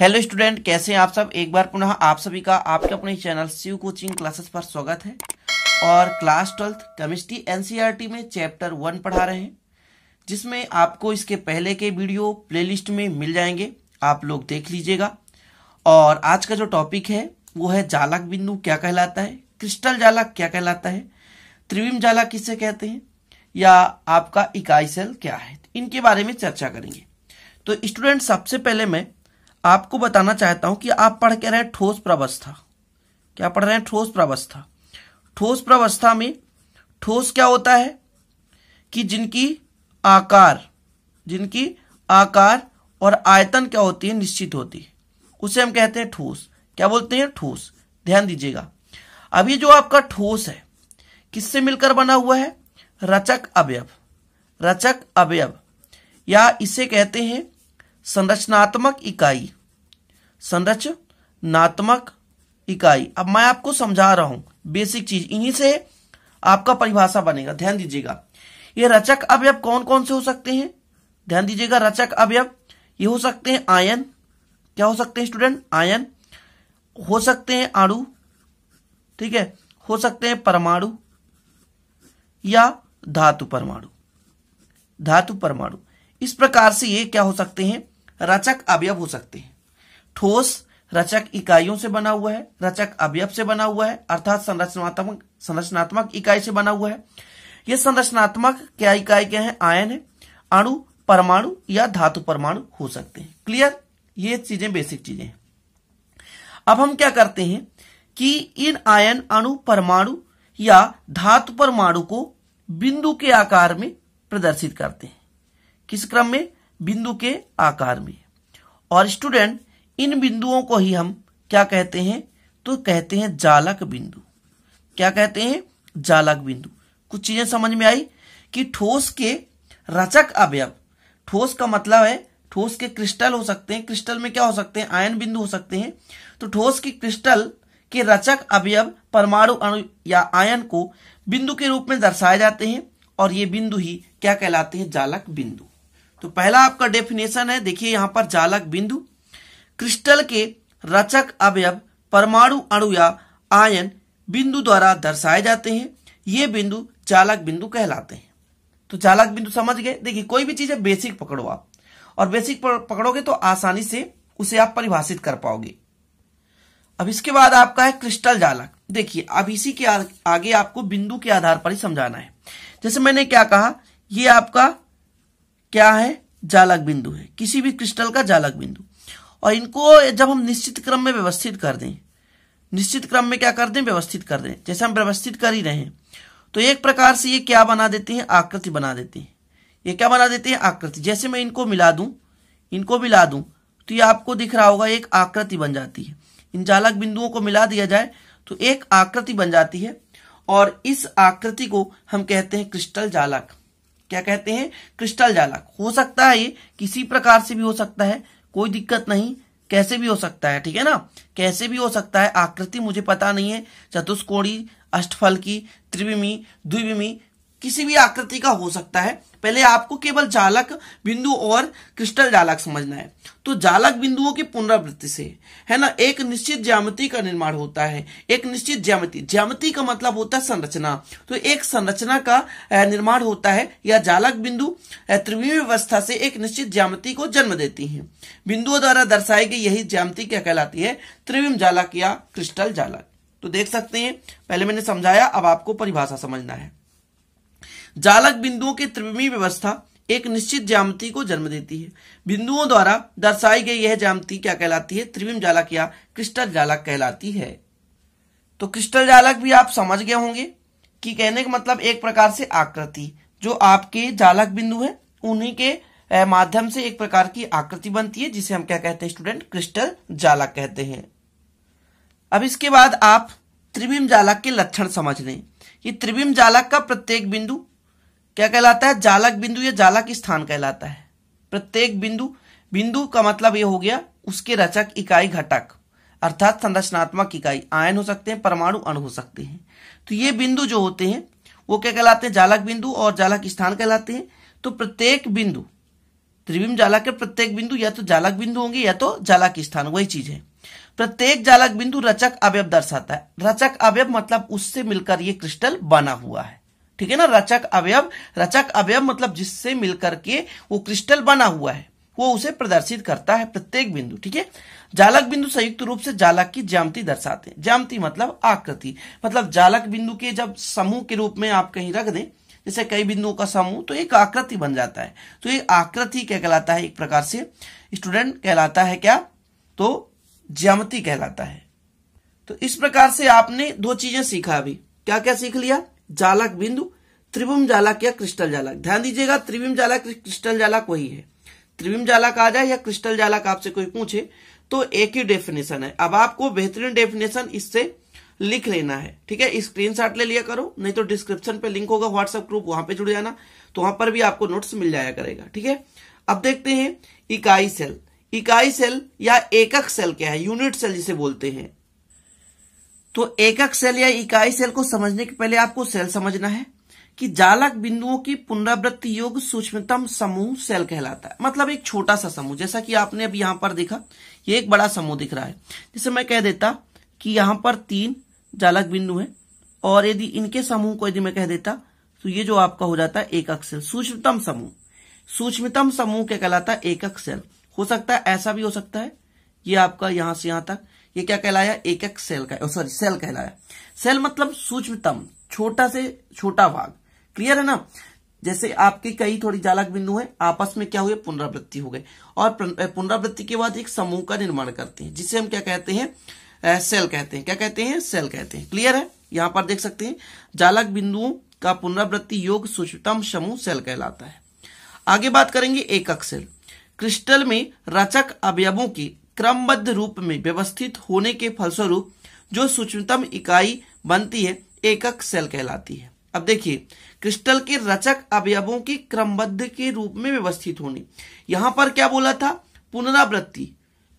hello student कैसे हैं आप सब एक बार पुनः आप सभी का आपके अपने चैनल शिव कोचिंग क्लासेस पर स्वागत है और क्लास ट्वेल्थ केमिस्ट्री एनसीईआरटी में चैप्टर वन पढ़ा रहे हैं जिसमें आपको इसके पहले के वीडियो प्लेलिस्ट में मिल जाएंगे आप लोग देख लीजिएगा और आज का जो टॉपिक है वो है जालक बिंदु क्या कहलाता है क्रिस्टल जालक क्या कहलाता है त्रिविम जालक किसे कहते हैं या आपका इकाई सेल क्या है इनके बारे में चर्चा करेंगे तो स्टूडेंट सबसे पहले मैं आपको बताना चाहता हूं कि आप पढ़ के रहे ठोस प्रावस्था क्या पढ़ रहे हैं ठोस प्रावस्था ठोस प्रावस्था में ठोस क्या होता है कि जिनकी आकार जिनकी आकार और आयतन क्या होती है निश्चित होती है उसे हम कहते हैं ठोस क्या बोलते हैं ठोस ध्यान दीजिएगा अभी जो आपका ठोस है किससे मिलकर बना हुआ है रचक अवयव रचक अवयव या इसे कहते हैं संरचनात्मक इकाई संरचनात्मक इकाई अब मैं आपको समझा रहा हूं बेसिक चीज इन्हीं से आपका परिभाषा बनेगा ध्यान दीजिएगा ये रचक अवयव कौन कौन से हो सकते हैं ध्यान दीजिएगा रचक अवयव ये हो सकते हैं आयन क्या हो सकते हैं स्टूडेंट आयन हो सकते हैं आड़ू ठीक है हो सकते हैं परमाणु या धातु परमाणु धातु परमाणु इस प्रकार से ये क्या हो सकते हैं रचक अवयव हो सकते हैं ठोस रचक इकाइयों से बना हुआ है रचक अवयव से बना हुआ है अर्थात संरचनात्मक संरचनात्मक इकाई से बना हुआ है ये संरचनात्मक क्या इकाई क्या है आयन है अणु परमाणु या धातु परमाणु हो सकते हैं क्लियर ये चीजें बेसिक चीजें हैं अब हम क्या करते हैं कि इन आयन अणु परमाणु या धातु परमाणु को बिंदु के आकार में प्रदर्शित करते हैं किस क्रम में बिंदु के आकार में और स्टूडेंट इन बिंदुओं को ही हम क्या कहते हैं तो कहते हैं जालक बिंदु क्या कहते हैं जालक बिंदु कुछ चीजें समझ में आई कि ठोस के रचक अवयव ठोस का मतलब है ठोस के क्रिस्टल हो सकते हैं क्रिस्टल में क्या हो सकते हैं आयन बिंदु हो सकते हैं तो ठोस के क्रिस्टल के रचक अवयव परमाणु अणु या आयन को बिंदु के रूप में दर्शाए जाते हैं और ये बिंदु ही क्या कहलाते हैं जालक बिंदु तो पहला आपका डेफिनेशन है देखिए यहां पर जालक बिंदु क्रिस्टल के रचक अवयव परमाणु अणु या आयन बिंदु द्वारा दर्शाए जाते हैं ये बिंदु चालक बिंदु कहलाते हैं तो चालक बिंदु समझ गए देखिए कोई भी चीज है बेसिक पकड़ो आप और बेसिक पकड़ोगे तो आसानी से उसे आप परिभाषित कर पाओगे अब इसके बाद आपका है क्रिस्टल जालक देखिए अब इसी के आ, आगे आपको बिंदु के आधार पर ही समझाना है जैसे मैंने क्या कहा ये आपका क्या है जालक बिंदु है किसी भी क्रिस्टल का जालक बिंदु और इनको जब हम निश्चित क्रम में व्यवस्थित कर दें निश्चित क्रम में क्या कर दें व्यवस्थित कर दें जैसे हम व्यवस्थित कर ही रहे हैं तो एक प्रकार से ये क्या बना देते हैं आकृति बना देते हैं ये क्या बना देते हैं आकृति जैसे मैं इनको मिला दूं इनको मिला दूं तो ये आपको दिख रहा होगा एक आकृति बन जाती है इन चालक बिंदुओं को मिला दिया जाए तो एक आकृति बन जाती है और इस आकृति को हम कहते हैं क्रिस्टल जालक क्या कहते हैं क्रिस्टल जालक हो सकता है ये किसी प्रकार से भी हो सकता है कोई दिक्कत नहीं कैसे भी हो सकता है ठीक है ना कैसे भी हो सकता है आकृति मुझे पता नहीं है चतुष्कोणी अष्टफल की त्रिविमी द्विविमी किसी भी आकृति का हो सकता है पहले आपको केवल जालक बिंदु और क्रिस्टल जालक समझना है तो जालक बिंदुओं की पुनरावृत्ति से है ना एक निश्चित ज्यामिति का निर्माण होता है एक निश्चित ज्यामिति ज्यामिति का मतलब होता है संरचना तो एक संरचना का निर्माण होता है या जालक बिंदु त्रिवी व्यवस्था से एक निश्चित ज्यामिति को जन्म देती है बिंदुओं द्वारा दर्शाई गई यही ज्यामति क्या कहलाती है त्रिविम जालक या क्रिस्टल जालक तो देख सकते हैं पहले मैंने समझाया अब आपको परिभाषा समझना है जालक बिंदुओं की त्रिवी व्यवस्था एक निश्चित ज्यामति को जन्म देती है बिंदुओं द्वारा दर्शाई गई यह ज्यामिति क्या कहलाती है त्रिविम जालक या क्रिस्टल जालक कहलाती है तो क्रिस्टल जालक भी आप समझ गए होंगे कि कहने का मतलब एक प्रकार से आकृति जो आपके जालक बिंदु है उन्हीं के माध्यम से एक प्रकार की आकृति बनती है जिसे हम क्या कहते हैं स्टूडेंट क्रिस्टल जालक कहते हैं अब इसके बाद आप त्रिविम जालक के लक्षण समझ लें ये त्रिविम जालक का प्रत्येक बिंदु क्या कहलाता है जालक बिंदु या जालक स्थान कहलाता है प्रत्येक बिंदु बिंदु का मतलब ये हो गया उसके रचक इकाई घटक अर्थात संरचनात्मक इकाई आयन हो सकते हैं परमाणु अणु हो सकते हैं तो ये बिंदु जो होते हैं वो क्या कहलाते हैं जालक बिंदु और जालक स्थान कहलाते हैं तो प्रत्येक बिंदु त्रिविम जालक के प्रत्येक बिंदु या तो जालक बिंदु होंगे या तो जालक स्थान वही चीज है प्रत्येक जालक बिंदु रचक अवयव दर्शाता है रचक अवयव मतलब उससे मिलकर ये क्रिस्टल बना हुआ है ठीक है ना रचक अवयव रचक अवयव मतलब जिससे मिलकर के वो क्रिस्टल बना हुआ है वो उसे प्रदर्शित करता है प्रत्येक बिंदु ठीक है जालक बिंदु संयुक्त रूप से जालक की ज्यामती दर्शाते हैं ज्यामती मतलब आकृति मतलब जालक बिंदु के जब समूह के रूप में आप कहीं रख दें जैसे कई बिंदुओं का समूह तो एक आकृति बन जाता है तो ये आकृति क्या कहलाता है एक प्रकार से स्टूडेंट कहलाता है क्या तो ज्यामती कहलाता है तो इस प्रकार से आपने दो चीजें सीखा अभी क्या क्या सीख लिया जालक बिंदु त्रिभुम जालक या क्रिस्टल जालक ध्यान दीजिएगा त्रिभुम जालक क्रिस्टल जालक वही है त्रिभुम जालक आ जाए या क्रिस्टल जालक आपसे कोई पूछे तो एक ही डेफिनेशन है अब आपको बेहतरीन डेफिनेशन इससे लिख लेना है ठीक है शॉट ले लिया करो नहीं तो डिस्क्रिप्शन पे लिंक होगा व्हाट्सएप ग्रुप वहां पे जुड़ जाना तो वहां पर भी आपको नोट्स मिल जाया करेगा ठीक है अब देखते हैं इकाई सेल इकाई सेल या एकक सेल क्या है यूनिट सेल जिसे बोलते हैं तो एकक सेल या इकाई सेल को समझने के पहले आपको सेल समझना है कि जालक बिंदुओं की पुनरावृत्ति योग सूक्ष्मतम समूह सेल कहलाता है मतलब एक छोटा सा समूह जैसा कि आपने अब यहां पर देखा ये एक बड़ा समूह दिख रहा है जिसे मैं कह देता कि यहां पर तीन जालक बिंदु हैं और यदि इनके समूह को यदि मैं कह देता तो ये जो आपका हो जाता है एकक सेल सूक्ष्मतम समूह सूक्ष्मतम समूह क्या कहलाता है एकक सेल हो सकता है ऐसा भी हो सकता है ये आपका यहां से यहां तक ये क्या कहलाया एक एक सेल का सॉरी सेल कहलाया सेल मतलब सूक्ष्मतम छोटा से छोटा भाग क्लियर है ना जैसे आपके कई थोड़ी जालक बिंदु है आपस में क्या हुए पुनरावृत्ति हो गए और पुनरावृत्ति के बाद एक समूह का निर्माण करते हैं जिसे हम क्या कहते हैं सेल कहते हैं क्या कहते हैं सेल कहते हैं क्लियर है यहां पर देख सकते हैं जालक बिंदुओं का पुनरावृत्ति योग सूक्ष्मतम समूह सेल कहलाता है आगे बात करेंगे एकक सेल क्रिस्टल में रचक अवयवों की क्रमबद्ध रूप में व्यवस्थित होने के फलस्वरूप जो सूक्ष्मतम इकाई बनती है एकक सेल कहलाती है अब देखिए क्रिस्टल के रचक अवयवों की क्रमबद्ध के रूप में व्यवस्थित होने यहां पर क्या बोला था पुनरावृत्ति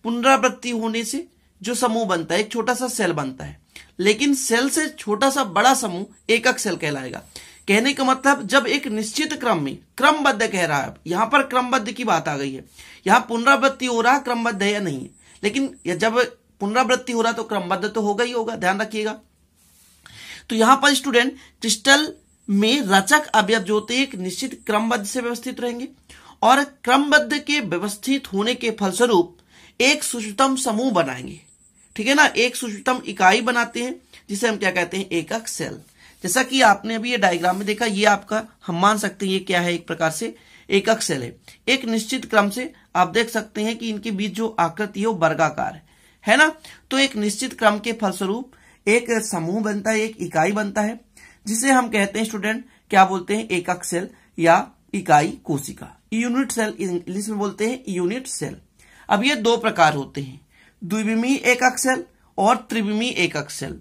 पुनरावृत्ति होने से जो समूह बनता है एक छोटा सा सेल बनता है लेकिन सेल से छोटा सा बड़ा समूह एकक सेल कहलाएगा कहने का मतलब जब एक निश्चित क्रम में क्रमबद्ध कह रहा है यहां पर क्रमबद्ध की बात आ गई है यहां पुनरावृत्ति हो रहा क्रमबद्ध है या नहीं है लेकिन जब पुनरावृत्ति हो रहा तो क्रमबद्ध तो होगा ही होगा ध्यान रखिएगा तो यहां पर स्टूडेंट क्रिस्टल में रचक अवयव जो होते एक निश्चित क्रमबद्ध से व्यवस्थित रहेंगे और क्रमबद्ध के व्यवस्थित होने के फलस्वरूप एक सूचतम समूह बनाएंगे ठीक है ना एक सूचतम इकाई बनाते हैं जिसे हम क्या कहते हैं एकक सेल जैसा कि आपने अभी ये डायग्राम में देखा ये आपका हम मान सकते हैं ये क्या है एक प्रकार से एकक सेल है एक निश्चित क्रम से आप देख सकते हैं कि इनके बीच जो आकृति है वो वर्गाकार है है ना तो एक निश्चित क्रम के फलस्वरूप एक समूह बनता है एक इकाई बनता है जिसे हम कहते हैं स्टूडेंट क्या बोलते हैं एकक सेल या इकाई कोशिका यूनिट सेल इंग्लिश में बोलते हैं यूनिट सेल अब ये दो प्रकार होते हैं द्विविमी एकक सेल और त्रिविमी एकक सेल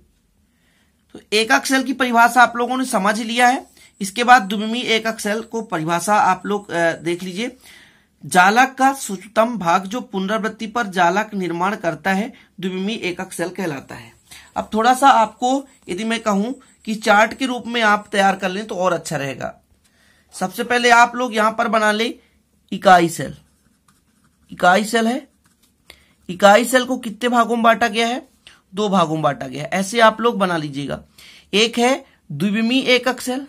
तो एकाक्षल की परिभाषा आप लोगों ने समझ लिया है इसके बाद दुमिमी एकाक्षल को परिभाषा आप लोग देख लीजिए जालक का सूचतम भाग जो पुनरावृत्ति पर जालक निर्माण करता है दुमिमी एकाक्षल कहलाता है अब थोड़ा सा आपको यदि मैं कहूं कि चार्ट के रूप में आप तैयार कर लें तो और अच्छा रहेगा सबसे पहले आप लोग यहां पर बना ले इकाई सेल इकाई सेल है इकाई सेल को कितने भागों में बांटा गया है दो भागों में बांटा गया ऐसे आप लोग बना लीजिएगा एक है द्विविमी एक अक्सेल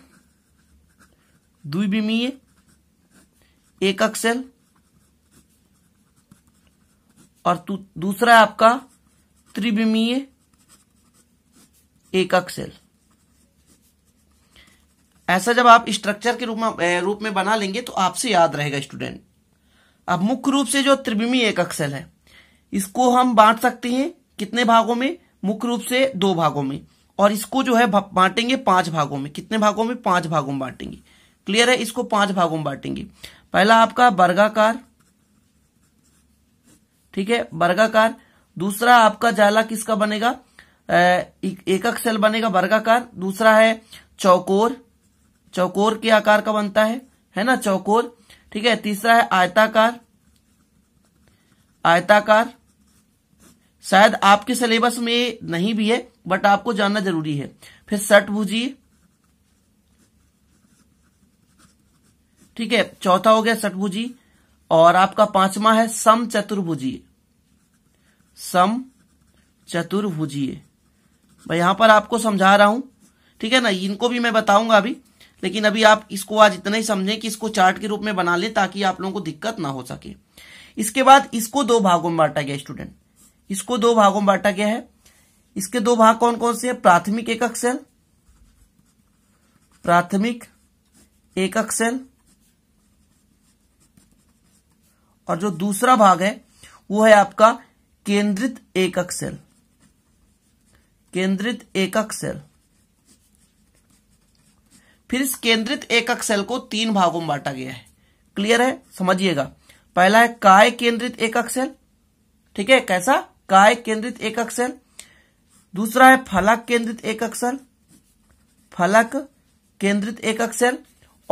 द्विविमीय एक अक्सेल और दूसरा है आपका त्रिविमीय एक अक्सेल ऐसा जब आप स्ट्रक्चर के रूप में रूप में बना लेंगे तो आपसे याद रहेगा स्टूडेंट अब मुख्य रूप से जो त्रिविमीय एक अक्सेल है इसको हम बांट सकते हैं कितने भागों में मुख्य रूप से दो भागों में और इसको जो है बांटेंगे पांच भागों में कितने भागों में पांच भागों में बांटेंगे क्लियर है इसको पांच भागों में बांटेंगे पहला आपका वर्गाकार ठीक है वर्गाकार दूसरा आपका जाला किसका बनेगा एकक सेल बनेगा वर्गाकार दूसरा है चौकोर चौकोर के आकार का बनता है है ना चौकोर ठीक है तीसरा है आयताकार आयताकार शायद आपके सिलेबस में नहीं भी है बट आपको जानना जरूरी है फिर सटभुजी ठीक है चौथा हो गया सटभुजी और आपका पांचवा है सम चतुर्भुजी सम चतुर्भुजी मैं यहां पर आपको समझा रहा हूं ठीक है ना इनको भी मैं बताऊंगा अभी लेकिन अभी आप इसको आज इतना ही समझें कि इसको चार्ट के रूप में बना लें ताकि आप लोगों को दिक्कत ना हो सके इसके बाद इसको दो भागों में बांटा गया स्टूडेंट इसको दो भागों में बांटा गया है इसके दो भाग कौन कौन से हैं प्राथमिक एकक सेल प्राथमिक एकक सेल और जो दूसरा भाग है वो है आपका केंद्रित एकक सेल केंद्रित एकक सेल फिर इस केंद्रित एकक सेल को तीन भागों में बांटा गया है क्लियर है समझिएगा पहला है काय केंद्रित एकक सेल ठीक है कैसा काय केंद्रित एक अक्षर दूसरा है फलक केंद्रित एक अक्षर फलक केंद्रित एक अक्षर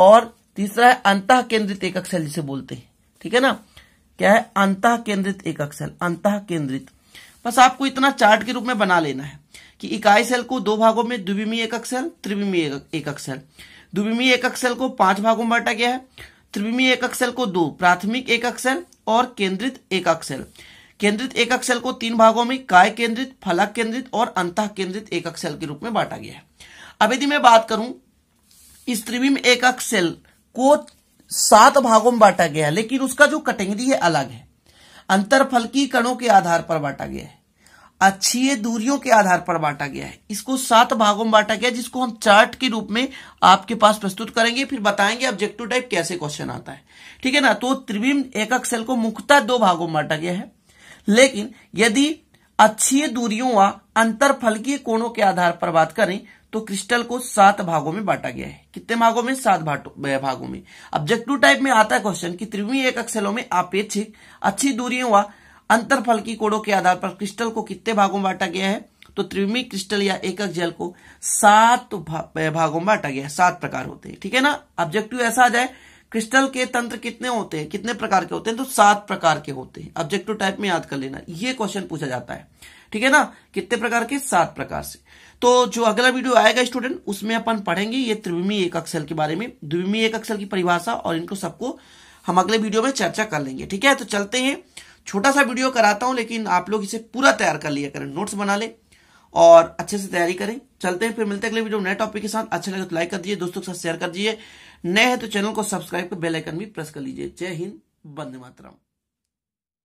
और तीसरा है अंत केंद्रित एक अक्षर जिसे बोलते हैं ठीक है ना क्या है अंत केंद्रित एक अक्षर अंत केंद्रित बस आपको इतना चार्ट के रूप में बना लेना है कि इकाई सेल को दो भागों में द्विमी एक अक्षर त्रिविमी एक सेल द्विमी एक अक्षर को पांच भागों में बांटा गया है त्रिविमी एक अक्षर को दो प्राथमिक एक अक्षर और केंद्रित एक अक्षर केंद्रित एकक सेल को तीन भागों में काय केंद्रित फलक केंद्रित और अंत केंद्रित एकक सेल के रूप में बांटा गया है अब यदि मैं बात करूं इस त्रिविम एकक सेल को सात भागों में बांटा गया है लेकिन उसका जो कटेंगरी है अलग है फलकी कणों के आधार पर बांटा गया है अच्छी दूरियों के आधार पर बांटा गया है इसको सात भागों में बांटा गया जिसको हम चार्ट के रूप में आपके पास प्रस्तुत करेंगे फिर बताएंगे ऑब्जेक्टिव टाइप कैसे क्वेश्चन आता है ठीक है ना तो त्रिविम एकक सेल को मुख्यतः दो भागों में बांटा गया है लेकिन यदि अच्छी दूरियों व अंतर फलकीय कोणों के आधार पर बात करें तो क्रिस्टल को सात भागों में बांटा गया है कितने भागों में सात भागों में ऑब्जेक्टिव टाइप में आता है क्वेश्चन कि त्रिवी एक अक्षलों में आपेक्षिक अच्छी दूरियों व अंतर फलकी कोणों के आधार पर क्रिस्टल को कितने भागों में बांटा गया है तो त्रिवी क्रिस्टल या एकक जल को सात भागों में बांटा गया है सात प्रकार होते हैं ठीक है ना ऑब्जेक्टिव ऐसा आ जाए क्रिस्टल के तंत्र कितने होते हैं कितने प्रकार के होते हैं तो सात प्रकार के होते हैं ऑब्जेक्टिव टाइप में याद कर लेना ये क्वेश्चन पूछा जाता है ठीक है ना कितने प्रकार के सात प्रकार से तो जो अगला वीडियो आएगा स्टूडेंट उसमें अपन पढ़ेंगे ये त्रिविमी एक अक्षर के बारे में द्विमी एक अक्षर की परिभाषा और इनको सबको हम अगले वीडियो में चर्चा कर लेंगे ठीक है तो चलते हैं छोटा सा वीडियो कराता हूं लेकिन आप लोग इसे पूरा तैयार कर लिया करें नोट्स बना ले और अच्छे से तैयारी करें चलते हैं फिर मिलते हैं अगले वीडियो नए टॉपिक के साथ अच्छा लगे तो लाइक कर दीजिए दोस्तों के साथ शेयर कर दीजिए नए हैं तो चैनल को सब्सक्राइब कर बेलाइकन भी प्रेस कर लीजिए जय हिंद बंदे मातरम